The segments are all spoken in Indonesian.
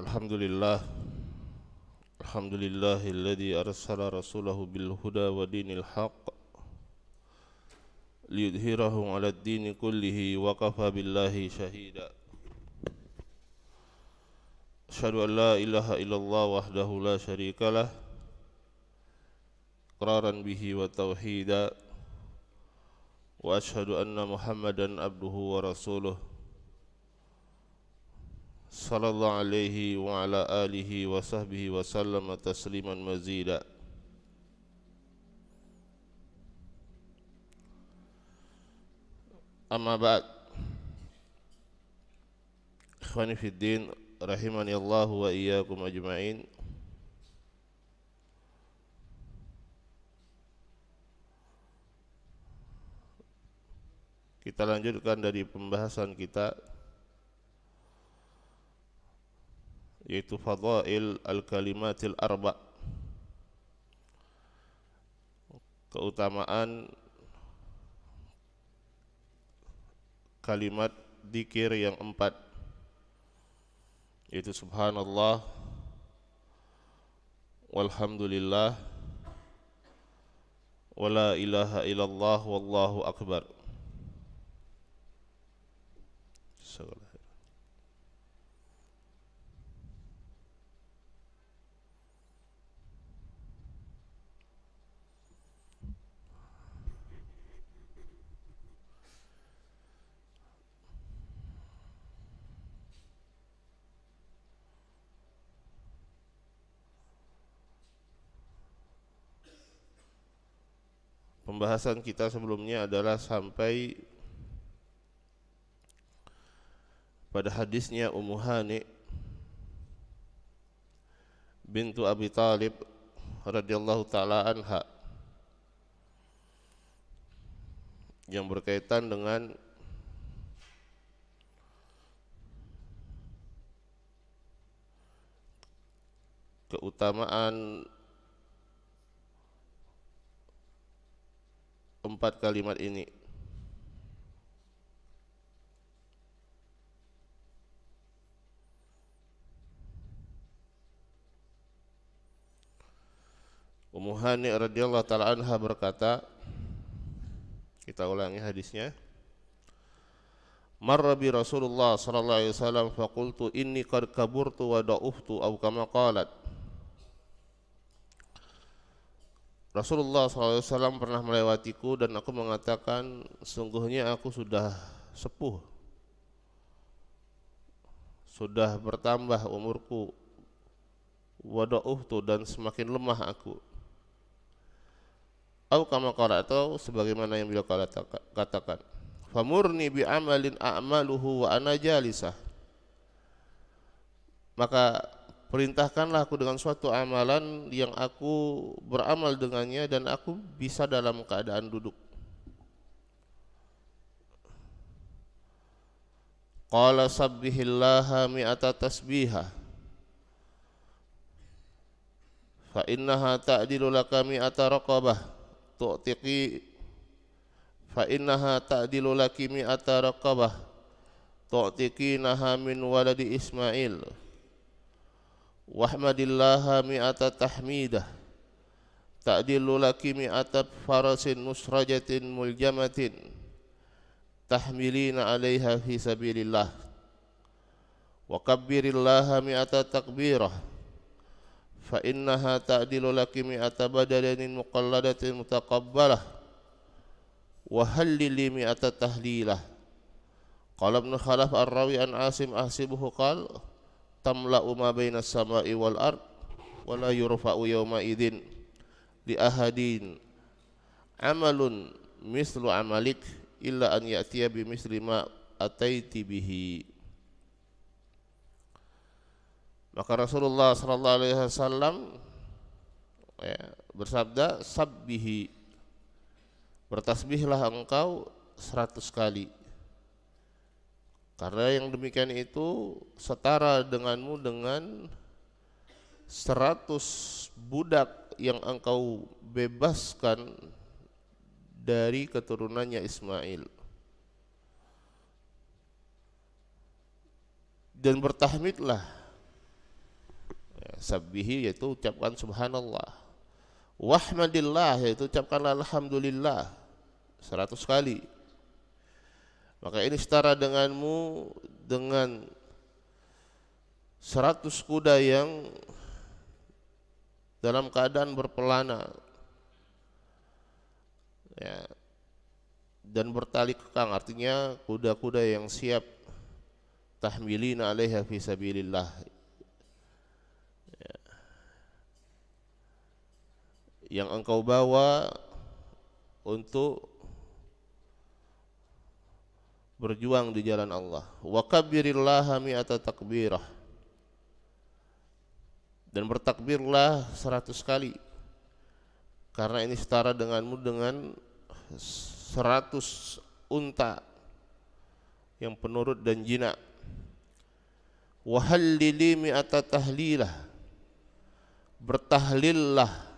الحمد لله الحمد لله الذي أرسل رسوله بالهدى ودين الحق ليظهره على الدين كله وكفى بالله شهيدا أشهد أن لا إله إلا الله وحده لا شريك له إقرارا به وتوحيدا وأشهد أن محمدا عبده ورسوله sallallahu alaihi wa ala alihi wa sahbihi wa sallama tasliman mazida amma ba'd ikhwani fid din rahimani Allah wa iyyakum ajma'in kita lanjutkan dari pembahasan kita yaitu Fadail Al-Kalimatil Arba keutamaan kalimat dikir yang empat yaitu subhanallah walhamdulillah wala ilaha illallah wallahu akbar Salah. Pembahasan kita sebelumnya adalah sampai pada hadisnya Ummu Hani bintu Abi Talib radhiyallahu taala anha yang berkaitan dengan keutamaan empat kalimat ini. Ummu radhiyallahu taala anha berkata, kita ulangi hadisnya. Marra bi Rasulullah sallallahu alaihi wasallam faqultu inni qad kaburtu wa da'uftu aw kama qalat. Rasulullah SAW pernah melewatiku dan aku mengatakan sungguhnya aku sudah sepuh sudah bertambah umurku wada'uhtu dan semakin lemah aku au kama atau sebagaimana yang beliau katakan famurni bi amalin a'maluhu wa ana jalisah maka Perintahkanlah aku dengan suatu amalan yang aku beramal dengannya dan aku bisa dalam keadaan duduk. Qala sabbihillaha mi'ata tasbiha Fa innaha ta'dilu laka mi'ata raqabah tu'tiqi Fa innaha ta'dilu laki mi'ata raqabah tu'tiqinaha min waladi Ismail wahmadillaha mi'ata tahmidah ta'dilu laki mi'ata farasin musrajatin muljamatin tahmilina alaiha fi sabilillah wa kabbirillaha mi'ata takbirah fa innaha ta'dilu laki mi'ata badalanin muqalladatin mutaqabbalah wa hallili mi'ata tahlilah qala ibn khalaf ar-rawi an asim ahsibuhu qala tamla'u ma baina samai wal ard wa la yurfa'u yawma idin li ahadin amalun mislu amalik illa an ya'tiya bi misli ma ataiti bihi maka Rasulullah sallallahu alaihi wasallam ya, bersabda sabbihi bertasbihlah engkau seratus kali karena yang demikian itu setara denganmu dengan seratus budak yang engkau bebaskan dari keturunannya Ismail. Dan bertahmidlah ya, Sabbihi yaitu ucapkan subhanallah Wahmadillah yaitu ucapkan alhamdulillah seratus kali maka ini setara denganmu dengan 100 kuda yang dalam keadaan berpelana ya, dan bertali kekang artinya kuda-kuda yang siap tahmilina alaiha fi sabilillah ya. yang engkau bawa untuk berjuang di jalan Allah. Wa kabbirillaha mi'ata takbirah. Dan bertakbirlah seratus kali. Karena ini setara denganmu dengan seratus unta yang penurut dan jinak. Wa hallili mi'ata tahlilah. Bertahlillah.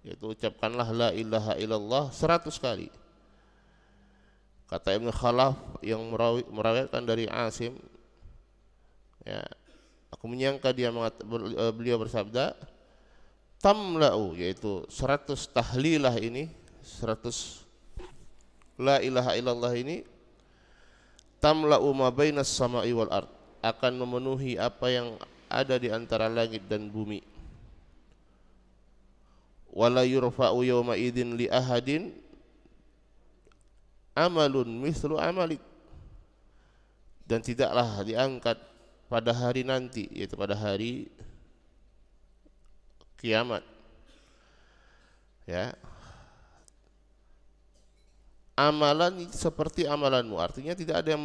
Yaitu ucapkanlah la ilaha illallah seratus kali. Kata Ibnu Khalaf yang merawatkan dari Asim ya, aku menyangka dia e, beliau bersabda tamla'u yaitu seratus tahlilah ini seratus la ilaha illallah ini tamla'u ma bainas sama'i wal ard akan memenuhi apa yang ada di antara langit dan bumi wala yurfa'u yawma idin li ahadin amalun mislu amalik dan tidaklah diangkat pada hari nanti yaitu pada hari kiamat ya amalan seperti amalanmu artinya tidak ada yang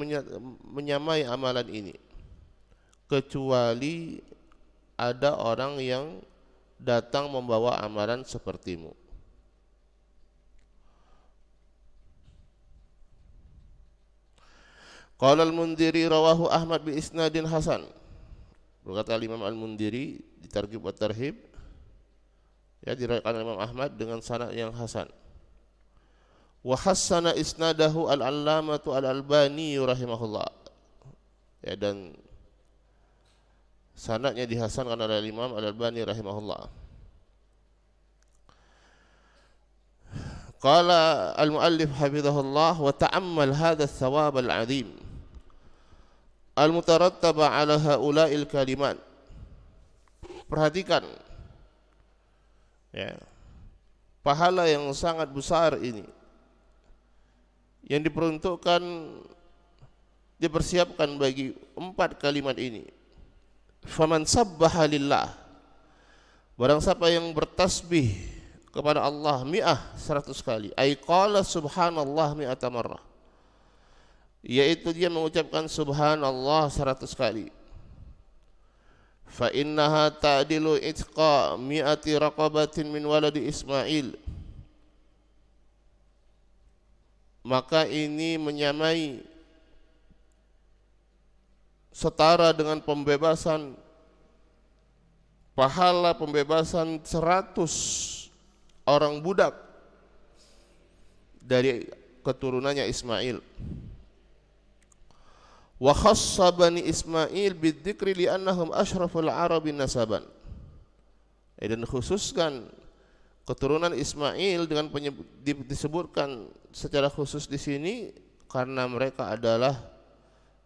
menyamai amalan ini kecuali ada orang yang datang membawa amalan sepertimu Qala al-Mundiri rawahu Ahmad bi isnadin hasan. Berkata al Imam al-Mundiri di Targhib wa Tarhib ya diriwayatkan Imam Ahmad dengan sanad yang hasan. Wa hassana isnadahu al allamah al-Albani rahimahullah. Ya dan sanadnya dihasankan oleh al Imam al-Albani rahimahullah. قال المؤلف حفظه الله وتأمل هذا الثواب العظيم al-mutarattaba ala haula'il kalimat. Perhatikan ya. Pahala yang sangat besar ini yang diperuntukkan dipersiapkan bagi empat kalimat ini. Faman sabbaha lillah. Barang siapa yang bertasbih kepada Allah mi'ah seratus kali. Ay qala subhanallah mi'ata marrah yaitu dia mengucapkan subhanallah 100 kali fa innaha ta'dilu itqa mi'ati raqabatin min waladi Ismail maka ini menyamai setara dengan pembebasan pahala pembebasan 100 orang budak dari keturunannya Ismail wa khassa bani Ismail bidzikri li'annahum asyraful arabi nasaban eh, dan khususkan keturunan Ismail dengan penyebut, disebutkan secara khusus di sini karena mereka adalah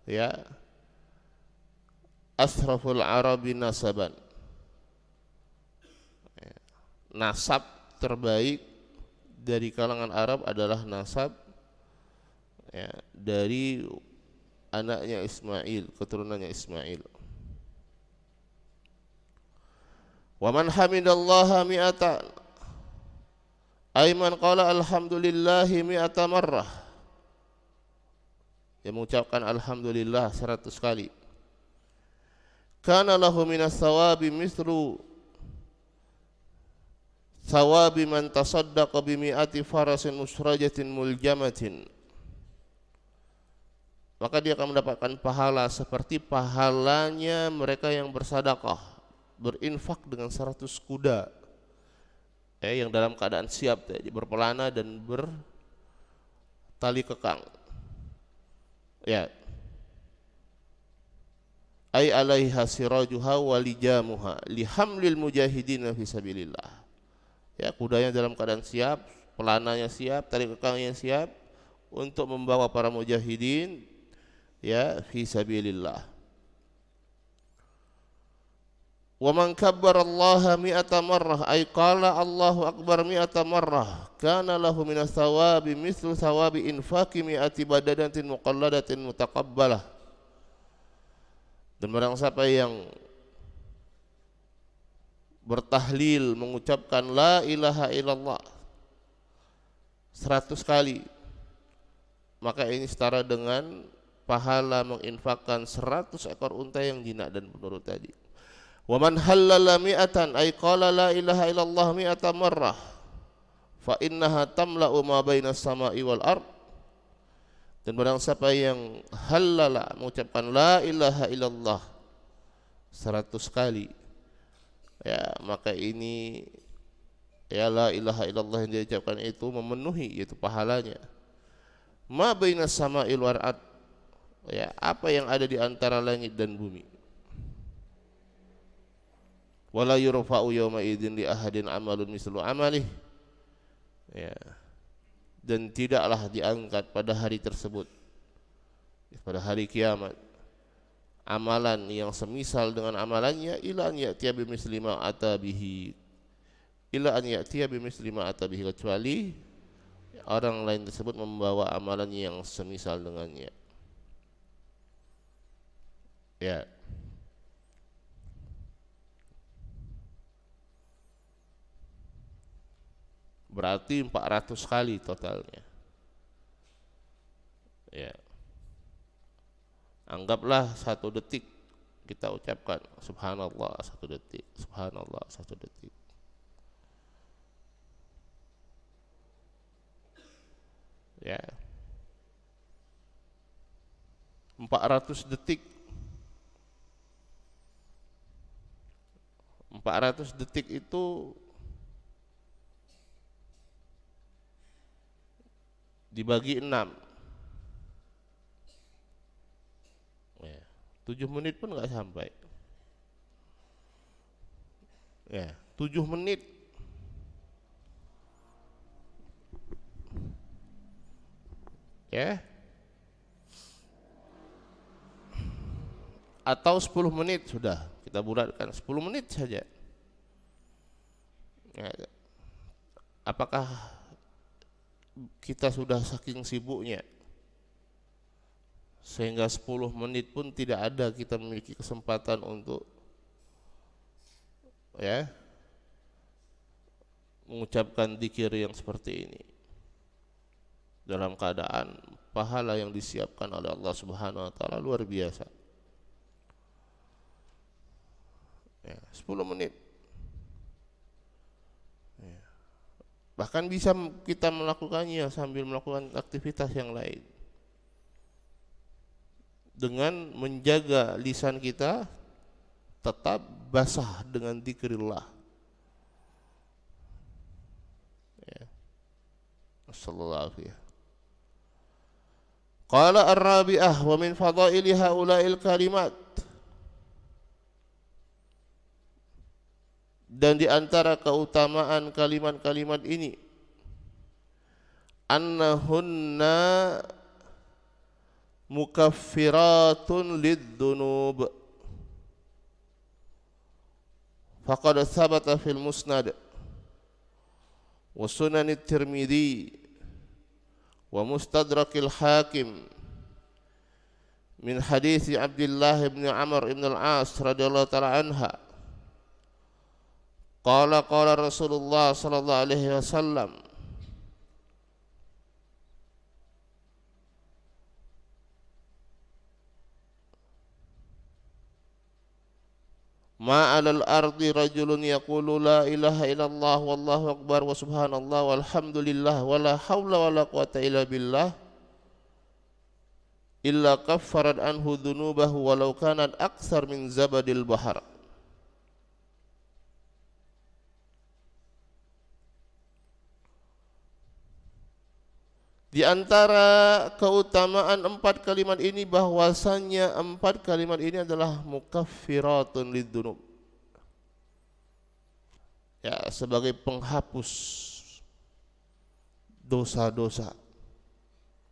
ya asraful arabi nasaban eh, nasab terbaik dari kalangan Arab adalah nasab ya, dari anaknya Ismail, keturunannya Ismail. Wa man hamidallaha mi'ata Aiman qala alhamdulillahi mi'ata marrah Yang mengucapkan alhamdulillah seratus kali Kana lahu minas thawabi misru Thawabi man tasaddaqa bimi'ati farasin usrajatin muljamatin maka dia akan mendapatkan pahala seperti pahalanya mereka yang bersadakah berinfak dengan 100 kuda eh, yang dalam keadaan siap ya, berpelana dan bertali kekang ya ay alaiha sirajuha walijamuha lihamlil mujahidin fi sabilillah ya kudanya dalam keadaan siap pelananya siap tali kekangnya siap untuk membawa para mujahidin ya fi sabilillah wa man kabbara Allah mi'ata marrah ay qala Allahu akbar mi'ata marrah kana lahu min thawabi mithlu thawabi infaqi mi'ati badadatin muqalladatin mutaqabbalah dan barang siapa yang bertahlil mengucapkan la ilaha illallah seratus kali maka ini setara dengan pahala menginfakkan 100 ekor unta yang jinak dan penurut tadi. Wa man halala mi'atan ay qala la ilaha illallah mi'ata marrah fa innaha tamla'u ma baina sama'i wal ard. Dan barang siapa yang halala mengucapkan la ilaha illallah 100 kali ya maka ini ya la ilaha illallah yang diucapkan itu memenuhi yaitu pahalanya ma baina sama'i wal ard ya apa yang ada di antara langit dan bumi wala yurfa'u yawma idzin li ahadin amalun mislu amalih ya dan tidaklah diangkat pada hari tersebut pada hari kiamat amalan yang semisal dengan amalannya ila an ya'tiya bimislima atabihi ila an ya'tiya bimislima atabihi kecuali orang lain tersebut membawa amalan yang semisal dengannya Ya. Berarti 400 kali totalnya. Ya. Anggaplah satu detik kita ucapkan subhanallah satu detik, subhanallah satu detik. Ya. 400 detik 400 detik itu dibagi 6 ya, 7 menit pun enggak sampai ya 7 menit ya atau 10 menit sudah kita bulatkan 10 menit saja ya, ya. apakah kita sudah saking sibuknya sehingga 10 menit pun tidak ada kita memiliki kesempatan untuk ya mengucapkan dikir yang seperti ini dalam keadaan pahala yang disiapkan oleh Allah Subhanahu wa taala luar biasa. ya, 10 menit ya. bahkan bisa kita melakukannya ya, sambil melakukan aktivitas yang lain dengan menjaga lisan kita tetap basah dengan dikirillah ya. Qala ar-rabi'ah wa min fadaili haula'il kalimat Dan di antara keutamaan kalimat-kalimat ini annahunna mukaffiratun lidzunub faqad thabata fil musnad wa sunan at-tirmidhi wa mustadrak al-hakim min hadis Abdullah bin Amr bin al-As radhiyallahu taala anha Qala qala Rasulullah sallallahu alaihi wasallam Ma 'alal ardi rajulun yaqulu la ilaha illallah wallahu akbar wa subhanallah walhamdulillah wala haula wala quwata illa billah illa kaffarat anhu dhunubahu walau kanat aktsar min zabadil bahar Di antara keutamaan empat kalimat ini bahwasannya empat kalimat ini adalah mukaffiratun lidzunub. Ya, sebagai penghapus dosa-dosa.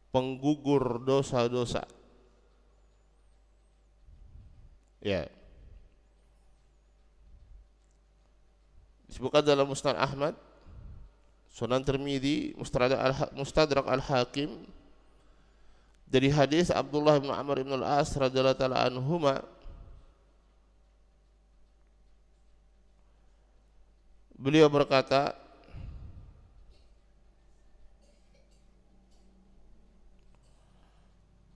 Penggugur dosa-dosa. Ya. Disebutkan dalam Musnad Ahmad Sunan Tirmizi, Mustadrak Al-Hakim dari hadis Abdullah bin Amr bin Al-As radhiyallahu taala anhuma Beliau berkata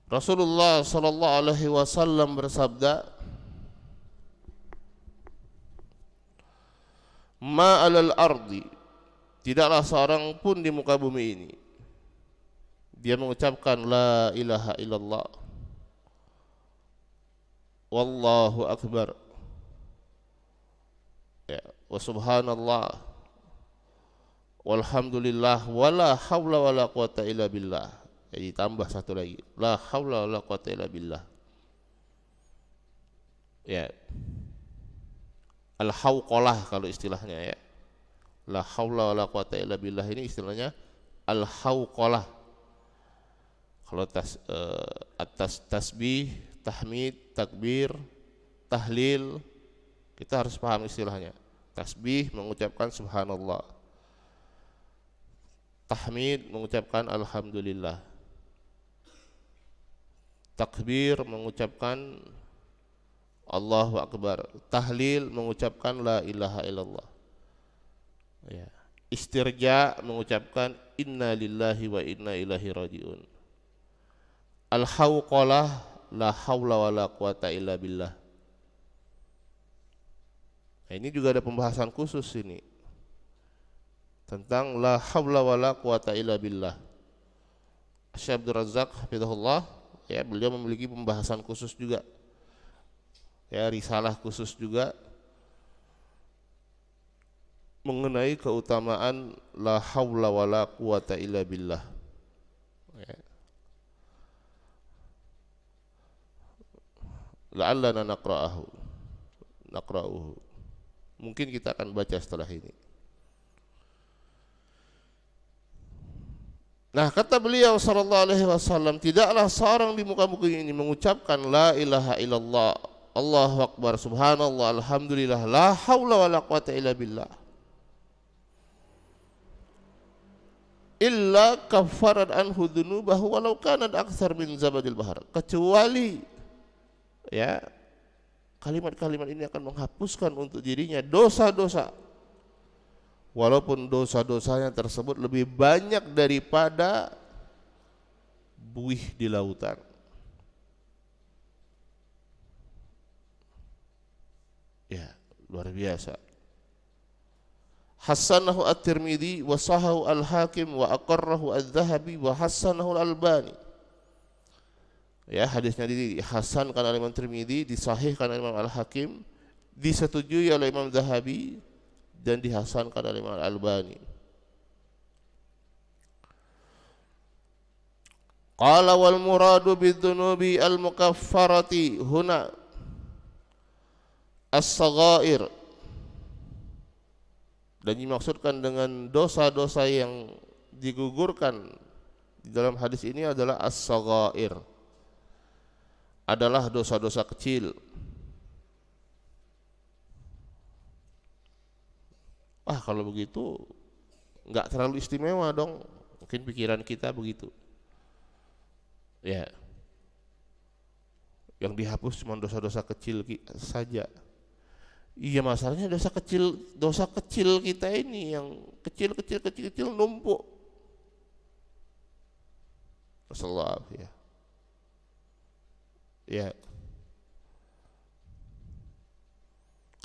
Rasulullah sallallahu alaihi wasallam bersabda Ma alal ardi tidaklah seorang pun di muka bumi ini dia mengucapkan la ilaha illallah wallahu akbar ya wa subhanallah walhamdulillah wala haula wala quwata illa billah jadi tambah satu lagi la haula wala quwata illa billah ya al hauqalah kalau istilahnya ya la haula wala quwata illa billah ini istilahnya al hauqalah kalau tas, uh, atas tasbih tahmid takbir tahlil kita harus paham istilahnya tasbih mengucapkan subhanallah tahmid mengucapkan alhamdulillah takbir mengucapkan Allahu akbar tahlil mengucapkan la ilaha illallah ya. istirja mengucapkan inna lillahi wa inna ilahi rajiun al hawqalah la hawla wa la quwata illa billah nah, ini juga ada pembahasan khusus ini tentang la hawla wa la quwata illa billah Syekh Abdul Razak hafizahullah ya beliau memiliki pembahasan khusus juga ya risalah khusus juga mengenai keutamaan la haula wala quwata illa billah. La'allana naqra'ahu. Naqra'uhu. Mungkin kita akan baca setelah ini. Nah kata beliau sallallahu alaihi wasallam tidaklah seorang di muka bumi ini mengucapkan la ilaha illallah Allahu akbar subhanallah alhamdulillah la haula wala quwata illa billah illa kafarat hudunu bahwa walau kanat aksar min zabadil bahar kecuali ya kalimat-kalimat ini akan menghapuskan untuk dirinya dosa-dosa walaupun dosa-dosanya tersebut lebih banyak daripada buih di lautan ya luar biasa hasanahu at tirmidhi wa sahahu al-Hakim wa aqarrahu al-Zahabi, wa hasanahu al-Albani. Ya, hadisnya dihasankan oleh Imam Tirmidhi, disahihkan oleh Imam Al-Hakim, disetujui oleh Imam Zahabi dan dihasankan oleh Imam Al-Albani. Qala wal muradu bidzunubi al-mukaffarati huna as sagair dan dimaksudkan dengan dosa-dosa yang digugurkan di dalam hadis ini adalah as-saghair adalah dosa-dosa kecil Wah kalau begitu nggak terlalu istimewa dong mungkin pikiran kita begitu ya yang dihapus cuma dosa-dosa kecil saja Iya masalahnya dosa kecil dosa kecil kita ini yang kecil kecil kecil kecil numpuk. Rasulullah ya. Ya.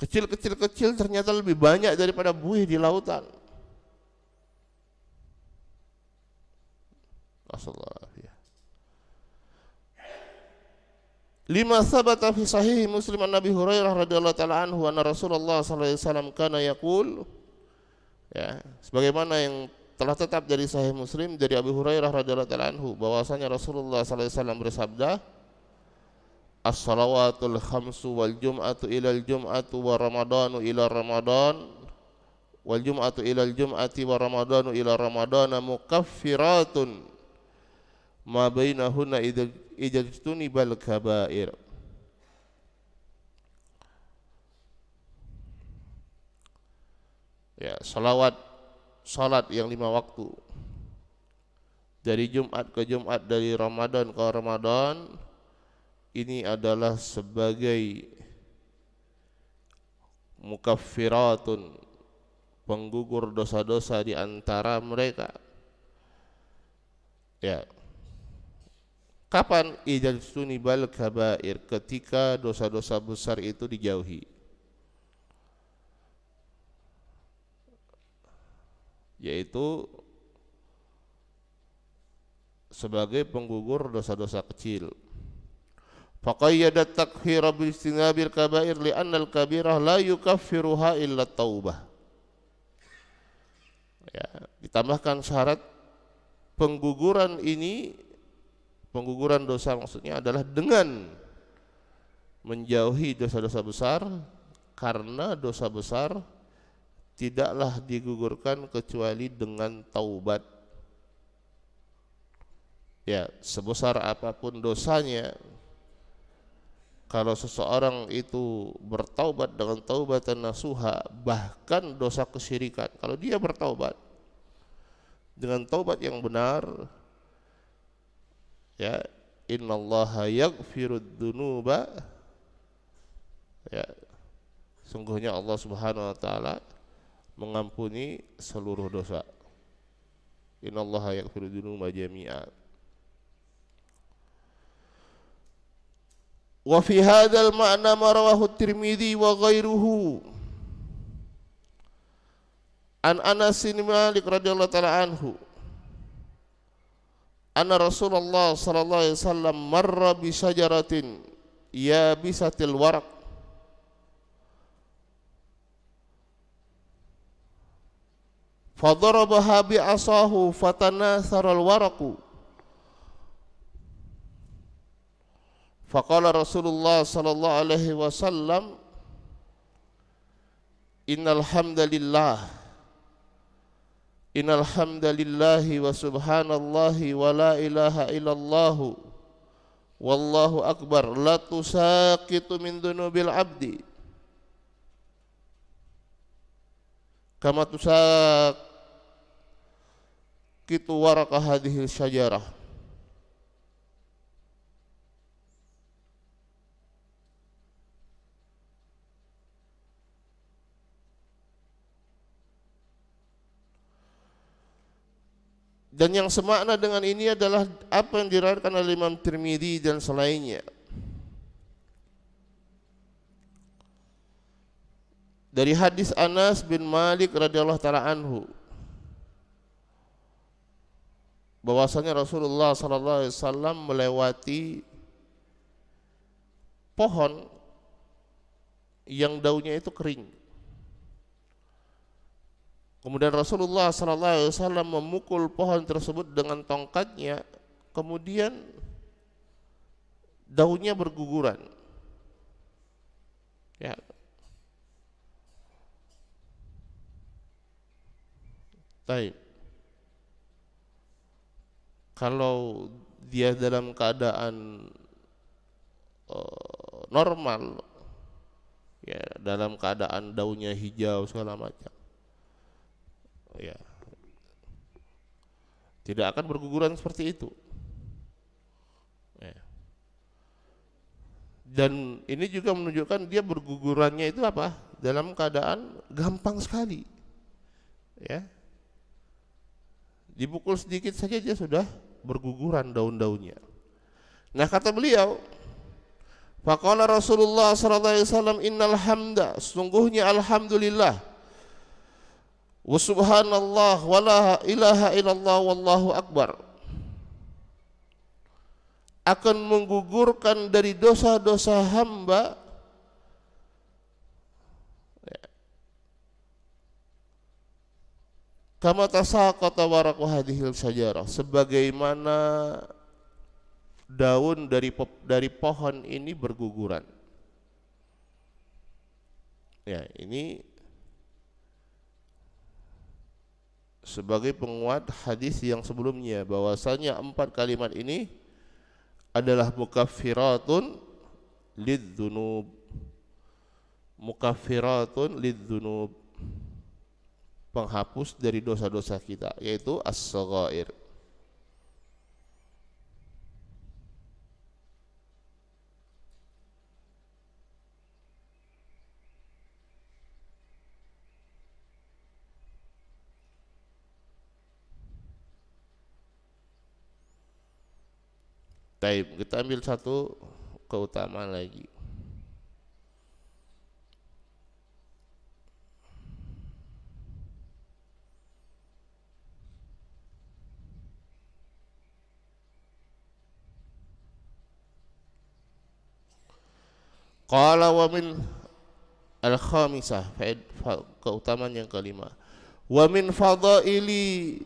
Kecil kecil kecil ternyata lebih banyak daripada buih di lautan. Rasulullah ya. Lima sahabat fi sahih Muslim an Nabi Hurairah radhiyallahu taala anhu anna Rasulullah sallallahu alaihi wasallam kana yaqul ya sebagaimana yang telah tetap dari sahih Muslim dari Abu Hurairah radhiyallahu taala anhu bahwasanya Rasulullah sallallahu alaihi wasallam bersabda As-salawatul khamsu wal jum'atu ila al-jum'atu wa ramadanu ila ramadan wal jum'atu ila al-jum'ati wa ramadanu ila ramadana mukaffiratun ma bainahunna idajtuni bal kabair ya salawat salat yang lima waktu dari Jumat ke Jumat dari Ramadan ke Ramadan ini adalah sebagai mukaffiratun penggugur dosa-dosa di antara mereka ya Kapan ijal tunibal kabair? Ketika dosa-dosa besar itu dijauhi. Yaitu sebagai penggugur dosa-dosa kecil. Faqayyada takhira bil istinabil kabair li'anna al-kabirah la yukaffiruha illa taubah. Ya, ditambahkan syarat pengguguran ini Pengguguran dosa maksudnya adalah dengan menjauhi dosa-dosa besar karena dosa besar tidaklah digugurkan kecuali dengan taubat. Ya, sebesar apapun dosanya kalau seseorang itu bertaubat dengan taubat nasuha bahkan dosa kesyirikan kalau dia bertaubat dengan taubat yang benar ya innallaha yaghfirud dzunuba ya sungguhnya Allah Subhanahu wa taala mengampuni seluruh dosa innallaha yaghfirud dzunuba jami'a wa fi hadzal ma'na marawahu rawahu at-Tirmidzi wa ghairuhu an Anas bin Malik radhiyallahu taala anhu anna Rasulullah sallallahu alaihi wasallam marra bi syajaratin bisatil warq fadarabaha bi asahu fatana saral waraqu faqala Rasulullah sallallahu alaihi wasallam innal hamdalillah Innal hamdalillahi wa subhanallahi wa la wallahu akbar la tusaqitu min dzunubil abdi kama tusaq kitu hadhil syajarah Dan yang semakna dengan ini adalah apa yang diriwayatkan oleh Imam Tirmidzi dan selainnya. Dari hadis Anas bin Malik radhiyallahu taala anhu bahwasanya Rasulullah sallallahu alaihi wasallam melewati pohon yang daunnya itu kering. Kemudian Rasulullah SAW memukul pohon tersebut dengan tongkatnya, kemudian daunnya berguguran. Ya. Taib. Kalau dia dalam keadaan uh, normal, ya dalam keadaan daunnya hijau segala macam ya tidak akan berguguran seperti itu iya. dan ini juga menunjukkan dia bergugurannya itu apa dalam keadaan gampang sekali ya dipukul sedikit saja dia sudah berguguran daun-daunnya nah kata beliau Faqala Rasulullah SAW. alaihi innal hamda sungguhnya alhamdulillah wa subhanallah wa la ilaha illallah wallahu akbar akan menggugurkan dari dosa-dosa hamba kama tasaqata waraqu hadhil sajarah sebagaimana daun dari dari pohon ini berguguran ya ini sebagai penguat hadis yang sebelumnya bahwasanya empat kalimat ini adalah mukaffiratun lidzunub mukaffiratun lidzunub penghapus dari dosa-dosa kita yaitu as-saghair Taib, kita ambil satu keutamaan lagi. Qala wa min al-khamisah keutamaan yang kelima. Wa min fadaili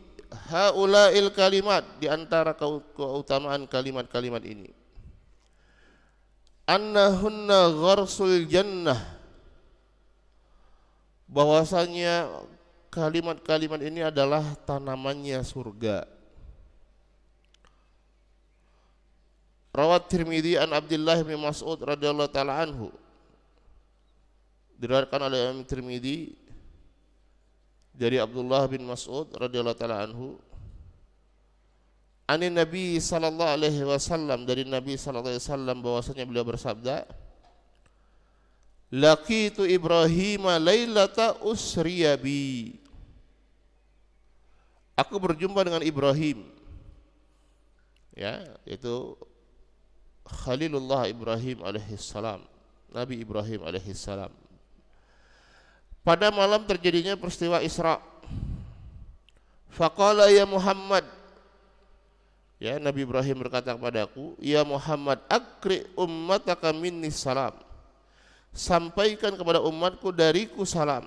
haulail kalimat di antara keutamaan kalimat-kalimat ini annahunna gharsul jannah bahwasanya kalimat-kalimat ini adalah tanamannya surga Rawat Tirmidzi an Abdullah bin Mas'ud radhiyallahu taala anhu diriwayatkan oleh Imam Tirmidzi dari Abdullah bin Mas'ud radhiyallahu taala anhu Ani Nabi sallallahu alaihi wasallam dari Nabi sallallahu alaihi wasallam bahwasanya beliau bersabda Laqitu Ibrahim lailata usriyabi Aku berjumpa dengan Ibrahim ya itu Khalilullah Ibrahim alaihi salam Nabi Ibrahim alaihi salam pada malam terjadinya peristiwa Isra. fakallah ya Muhammad. Ya Nabi Ibrahim berkata kepadaku, "Ya Muhammad, akri ummataka minni salam." Sampaikan kepada umatku dariku salam.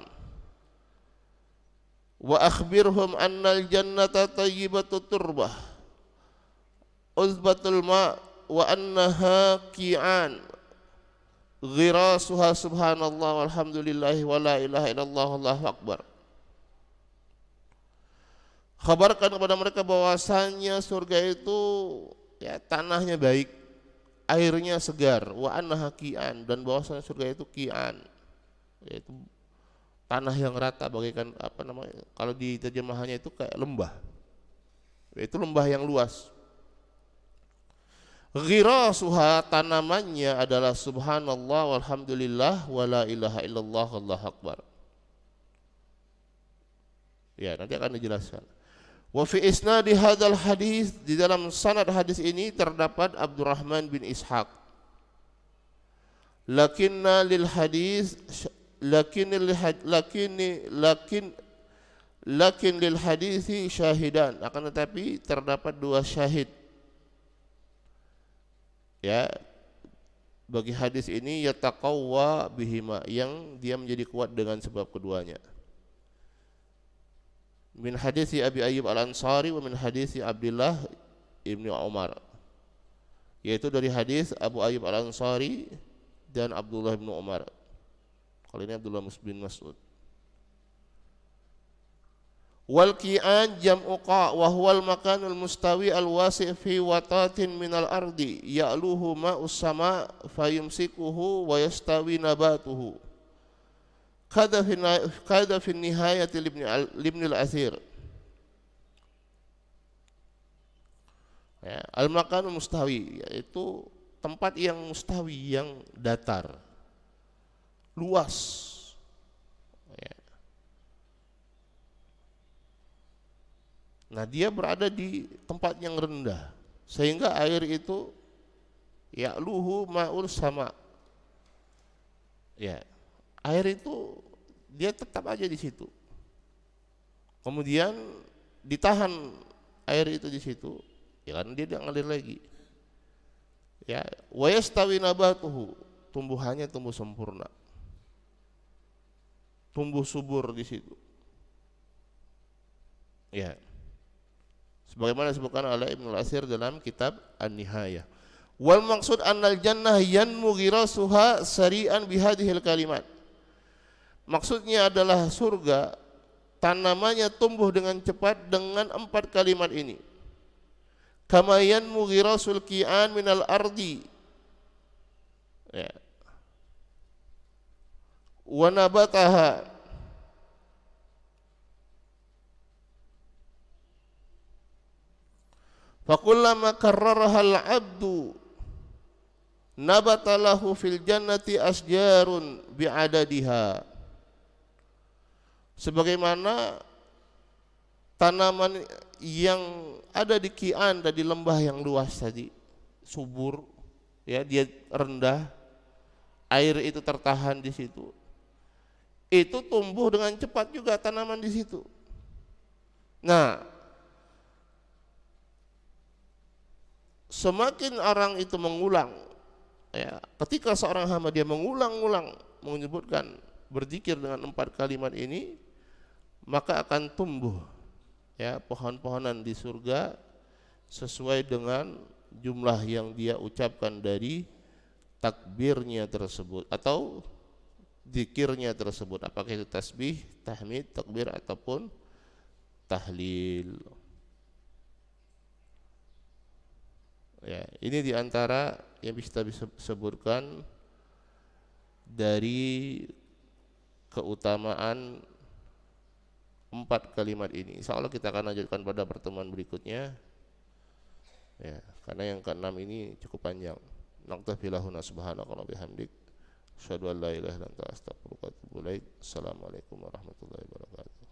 Wa akhbirhum annal jannata tayyibatu turbah. Uzbatul ma' wa annaha qi'an ghirasuha subhanallah walhamdulillahi wa la ilaha illallah Allahu akbar khabarkan kepada mereka bahwasanya surga itu ya tanahnya baik airnya segar wa annaha kian dan bahwasanya surga itu kian yaitu tanah yang rata bagaikan apa namanya kalau di terjemahannya itu kayak lembah yaitu lembah yang luas Ghirasuha tanamannya adalah subhanallah walhamdulillah wala ilaha illallah Allah akbar. Ya, nanti akan dijelaskan. Wa fi isnadi hadzal hadis di dalam sanad hadis ini terdapat Abdurrahman bin Ishaq. Lakinna lil hadis lakin lakin lakin lakin lil hadis syahidan akan tetapi terdapat dua syahid ya bagi hadis ini yataqawwa bihima yang dia menjadi kuat dengan sebab keduanya min hadisi Abi Ayyub Al-Ansari wa min hadisi Abdullah Ibnu Umar yaitu dari hadis Abu Ayyub Al-Ansari dan Abdullah ibnu Umar. Kali ini Abdullah bin Mas'ud wal qi'an jam'u qa wa huwal makanul mustawi al wasi' fi watatin min al ardi ya'luhu ma'us sama fayumsikuhu wa yastawi nabatuhu kada fi kada fi nihayat libni al, ibn al athir ya, al makanul mustawi yaitu tempat yang mustawi yang datar luas Nah dia berada di tempat yang rendah sehingga air itu ya luhu maul sama ya air itu dia tetap aja di situ. Kemudian ditahan air itu di situ ya kan dia tidak ngalir lagi. Ya, wa nabatuhu, tumbuhannya tumbuh sempurna. Tumbuh subur di situ. Ya sebagaimana disebutkan oleh Ibnu Asir dalam kitab An-Nihayah. Wal maksud annal jannah yanmu suha sari'an bihadhil kalimat. Maksudnya adalah surga tanamannya tumbuh dengan cepat dengan empat kalimat ini. Kama yanmu sulki'an ki'an minal ardi. Ya. Wa nabataha Fakullama al abdu nabatalahu fil jannati asjarun bi'adadiha. Sebagaimana tanaman yang ada di Kian di lembah yang luas tadi subur ya dia rendah air itu tertahan di situ itu tumbuh dengan cepat juga tanaman di situ nah semakin orang itu mengulang ya ketika seorang hamba dia mengulang-ulang menyebutkan berzikir dengan empat kalimat ini maka akan tumbuh ya pohon-pohonan di surga sesuai dengan jumlah yang dia ucapkan dari takbirnya tersebut atau zikirnya tersebut apakah itu tasbih, tahmid, takbir ataupun tahlil. Ya, ini diantara yang bisa disebutkan dari keutamaan empat kalimat ini. Insya Allah kita akan lanjutkan pada pertemuan berikutnya. Ya, karena yang keenam ini cukup panjang. naktafilahuna subhanakallah bihamdik. Asyadu an la ilaha Assalamualaikum warahmatullahi wabarakatuh.